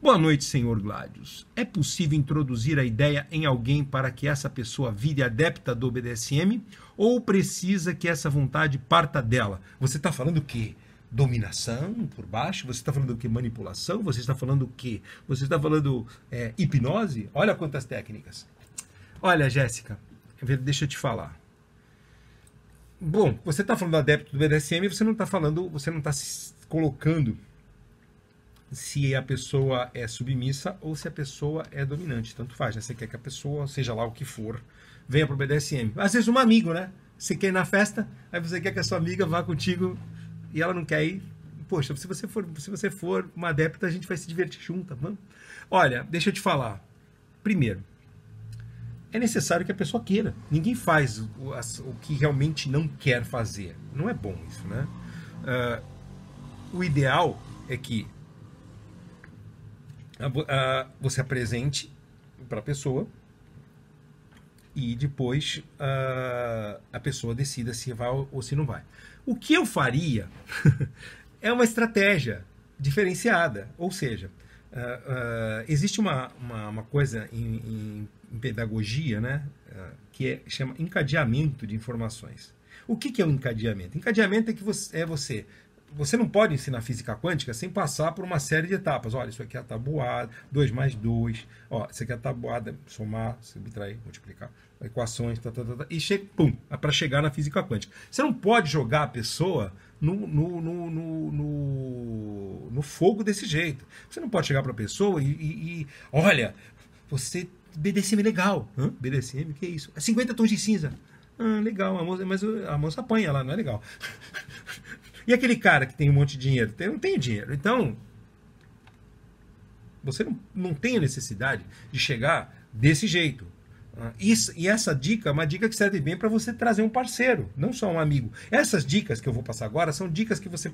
Boa noite, senhor Gládios. É possível introduzir a ideia em alguém para que essa pessoa vire adepta do BDSM ou precisa que essa vontade parta dela? Você está falando o quê? Dominação por baixo? Você está falando o que? Manipulação? Você está falando o quê? Você está falando é, hipnose? Olha quantas técnicas. Olha, Jéssica, deixa eu te falar. Bom, você está falando adepto do BDSM, você não está falando, você não está se colocando se a pessoa é submissa ou se a pessoa é dominante. Tanto faz, né? Você quer que a pessoa, seja lá o que for, venha pro BDSM. Às vezes um amigo, né? Você quer ir na festa, aí você quer que a sua amiga vá contigo e ela não quer ir. Poxa, se você for, se você for uma adepta, a gente vai se divertir junto, tá bom? Olha, deixa eu te falar. Primeiro, é necessário que a pessoa queira. Ninguém faz o, o que realmente não quer fazer. Não é bom isso, né? Uh, o ideal é que você apresente para a pessoa e depois a, a pessoa decida se vai ou se não vai. O que eu faria é uma estratégia diferenciada, ou seja, Uh, uh, existe uma, uma, uma coisa em, em, pedagogia né, uh, que é, chama encadeamento de informações. O que, que é o um encadeamento? Encadeamento é que você, é você você não pode ensinar física quântica sem passar por uma série de etapas. Olha, isso aqui é a tabuada, 2 mais 2, ó, isso aqui é a tabuada, somar, subtrair, multiplicar, equações, tá, tá, tá, tá e chega, pum, é para chegar na física quântica. Você não pode jogar a pessoa no, no, no, no, no, no fogo desse jeito. Você não pode chegar para a pessoa e, e, e, olha, você, BDSM é legal, Hã? BDSM, que é isso? 50 tons de cinza. Ah, legal, a moça, mas a moça apanha lá, não é legal. E aquele cara que tem um monte de dinheiro? Eu não tem dinheiro. Então, você não, não tem a necessidade de chegar desse jeito. Ah, isso, e essa dica é uma dica que serve bem para você trazer um parceiro, não só um amigo. Essas dicas que eu vou passar agora são dicas que você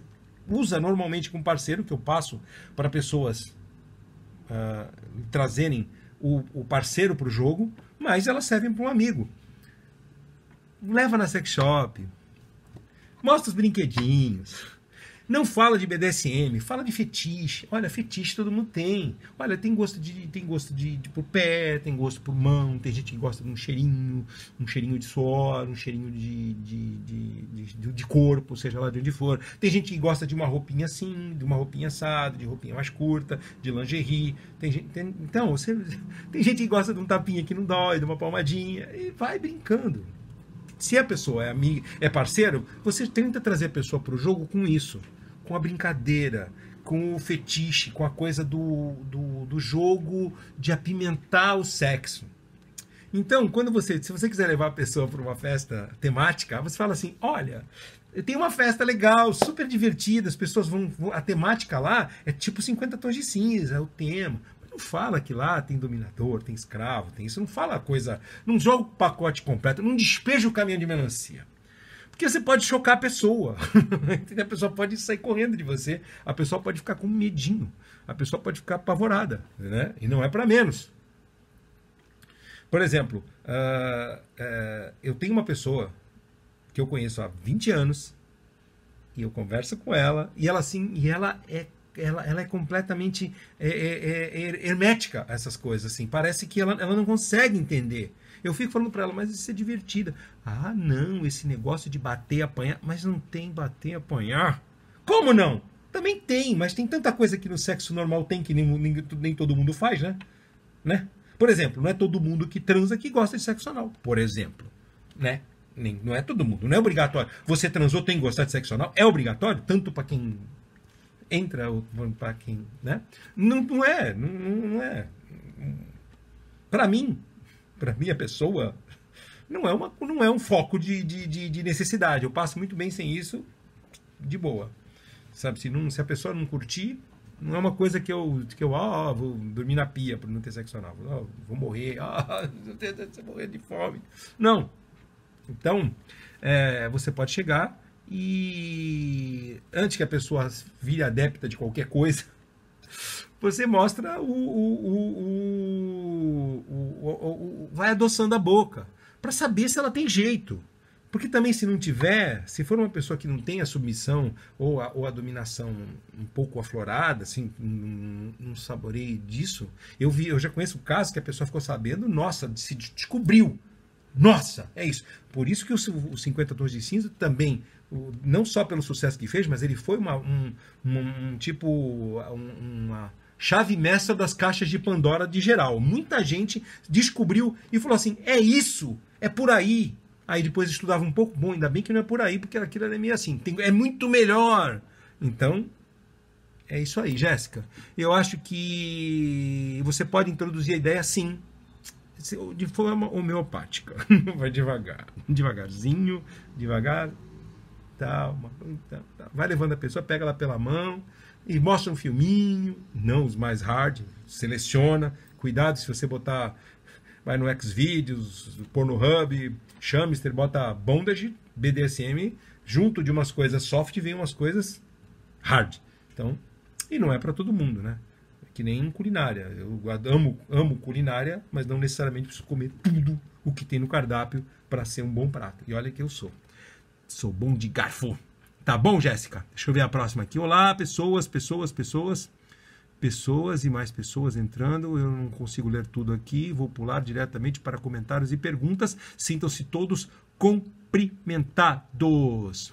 usa normalmente com parceiro, que eu passo para pessoas uh, trazerem o, o parceiro para o jogo, mas elas servem para um amigo. Leva na sex shop, Mostra os brinquedinhos. Não fala de BDSM, fala de fetiche. Olha, fetiche todo mundo tem. Olha, tem gosto de tem gosto de, de por pé, tem gosto por mão, tem gente que gosta de um cheirinho, um cheirinho de suor, um cheirinho de, de, de, de, de corpo, seja lá de onde for. Tem gente que gosta de uma roupinha assim, de uma roupinha assada, de roupinha mais curta, de lingerie. Tem gente, tem, então, você, tem gente que gosta de um tapinha que não dói, de uma palmadinha. E vai brincando. Se a pessoa é amiga, é parceiro, você tenta trazer a pessoa para o jogo com isso, com a brincadeira, com o fetiche, com a coisa do, do, do, jogo de apimentar o sexo. Então, quando você, se você quiser levar a pessoa para uma festa temática, você fala assim: olha, tem uma festa legal, super divertida, as pessoas vão, vão. A temática lá é tipo 50 tons de cinza, é o tema não fala que lá tem dominador, tem escravo, tem isso. Não fala coisa. Não joga o pacote completo, não despeja o caminhão de melancia. Porque você pode chocar a pessoa. a pessoa pode sair correndo de você. A pessoa pode ficar com medinho. A pessoa pode ficar apavorada. Né? E não é para menos. Por exemplo, uh, uh, eu tenho uma pessoa que eu conheço há 20 anos. E eu converso com ela. E ela, assim, e ela é ela, ela é completamente é, é, é hermética a essas coisas, assim. Parece que ela, ela não consegue entender. Eu fico falando para ela, mas isso é divertida. Ah, não, esse negócio de bater, apanhar. Mas não tem bater, apanhar. Como não? Também tem, mas tem tanta coisa que no sexo normal tem que nem, nem, nem todo mundo faz, né? né? Por exemplo, não é todo mundo que transa que gosta de sexo anal, por exemplo. Né? Nem, não é todo mundo, não é obrigatório. Você transou, tem que gostar de sexo anal, é obrigatório, tanto para quem entra o Paquim, né? Não, não é, não, não é. Para mim, para minha pessoa, não é, uma, não é um foco de, de, de, necessidade. Eu passo muito bem sem isso, de boa. Sabe, se, não, se a pessoa não curtir, não é uma coisa que eu, que eu oh, vou dormir na pia por não ter sexo anal. Oh, vou morrer, oh, vou morrer de fome. Não. Então, é, você pode chegar e antes que a pessoa vire adepta de qualquer coisa, você mostra o, o, o, o vai adoçando a boca para saber se ela tem jeito. Porque também, se não tiver, se for uma pessoa que não tem a submissão ou a, ou a dominação um pouco aflorada, assim, não, não saboreio disso, eu vi, eu já conheço o caso que a pessoa ficou sabendo, nossa, se descobriu nossa, é isso. Por isso que o 50 Tons de Cinza também, não só pelo sucesso que fez, mas ele foi uma, um, um, um tipo, uma chave mestra das caixas de Pandora de geral. Muita gente descobriu e falou assim: é isso, é por aí. Aí depois estudava um pouco, bom, ainda bem que não é por aí, porque aquilo era meio assim, tem, é muito melhor. Então, é isso aí, Jéssica. Eu acho que você pode introduzir a ideia sim de forma homeopática. Vai devagar, devagarzinho, devagar, tal, tal, tal. vai levando a pessoa, pega ela pela mão e mostra um filminho, não os mais hard, seleciona, cuidado se você botar, vai no Xvideos, Pornhub, Chamister, bota Bondage, BDSM, junto de umas coisas soft vem umas coisas hard. Então, e não é para todo mundo, né? que nem culinária. Eu amo, amo culinária, mas não necessariamente preciso comer tudo o que tem no cardápio para ser um bom prato. E olha que eu sou. Sou bom de garfo. Tá bom, Jéssica? Deixa eu ver a próxima aqui. Olá, pessoas, pessoas, pessoas. Pessoas e mais pessoas entrando. Eu não consigo ler tudo aqui. Vou pular diretamente para comentários e perguntas. Sintam-se todos cumprimentados.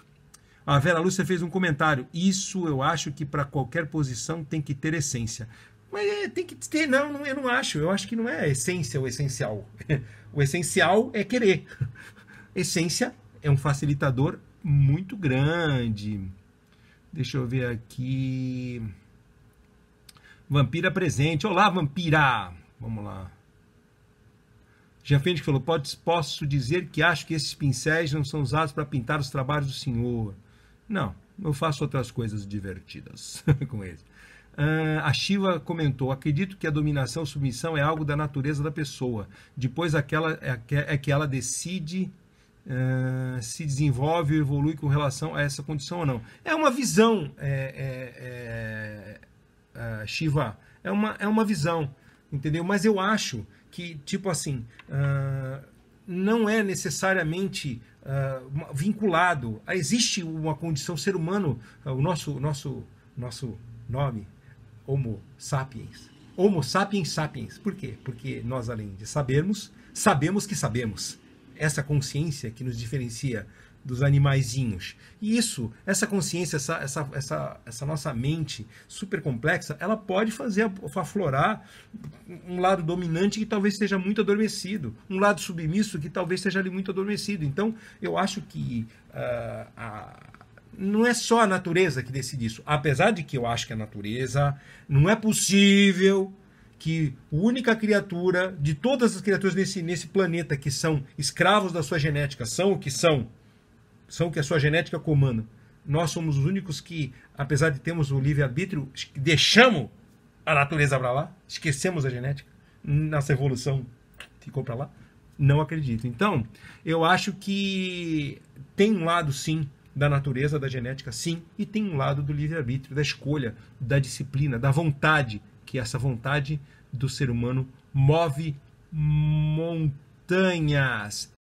A Vera Lúcia fez um comentário. Isso eu acho que para qualquer posição tem que ter essência. Mas é, tem que ter, não, não, eu não acho. Eu acho que não é essência o essencial. o essencial é querer. Essência é um facilitador muito grande. Deixa eu ver aqui. Vampira presente. Olá, Vampira! Vamos lá. Jean falou: Pode, posso dizer que acho que esses pincéis não são usados para pintar os trabalhos do senhor. Não, eu faço outras coisas divertidas com eles. Uh, a Shiva comentou: acredito que a dominação submissão é algo da natureza da pessoa. Depois aquela é que, é ela decide uh, se desenvolve ou evolui com relação a essa condição ou não. É uma visão, é, é, uh, Shiva. É uma, é uma visão, entendeu? Mas eu acho que, tipo assim, ah, não é necessariamente vinculado. Existe uma condição ser humano, o nosso, nosso, nosso nome Homo sapiens. Homo sapiens sapiens. Por quê? Porque nós, além de sabermos, sabemos que sabemos. Essa consciência que nos diferencia dos animaizinhos. E isso, essa consciência, essa, essa, essa, essa nossa mente super complexa, ela pode fazer aflorar um lado dominante que talvez seja muito adormecido, um lado submisso que talvez seja ali muito adormecido. Então, eu acho que uh, a, não é só a natureza que decide isso. Apesar de que eu acho que a natureza não é possível que a única criatura de todas as criaturas nesse, nesse planeta que são escravos da sua genética, são o que são, são o que a sua genética comanda. Nós somos os únicos que, apesar de termos o livre-arbítrio, deixamos a natureza para lá, esquecemos a genética, nossa evolução ficou para lá. Não acredito. Então, eu acho que tem um lado, sim, da natureza da genética, sim, e tem um lado do livre-arbítrio, da escolha, da disciplina, da vontade, que é essa vontade do ser humano move montanhas.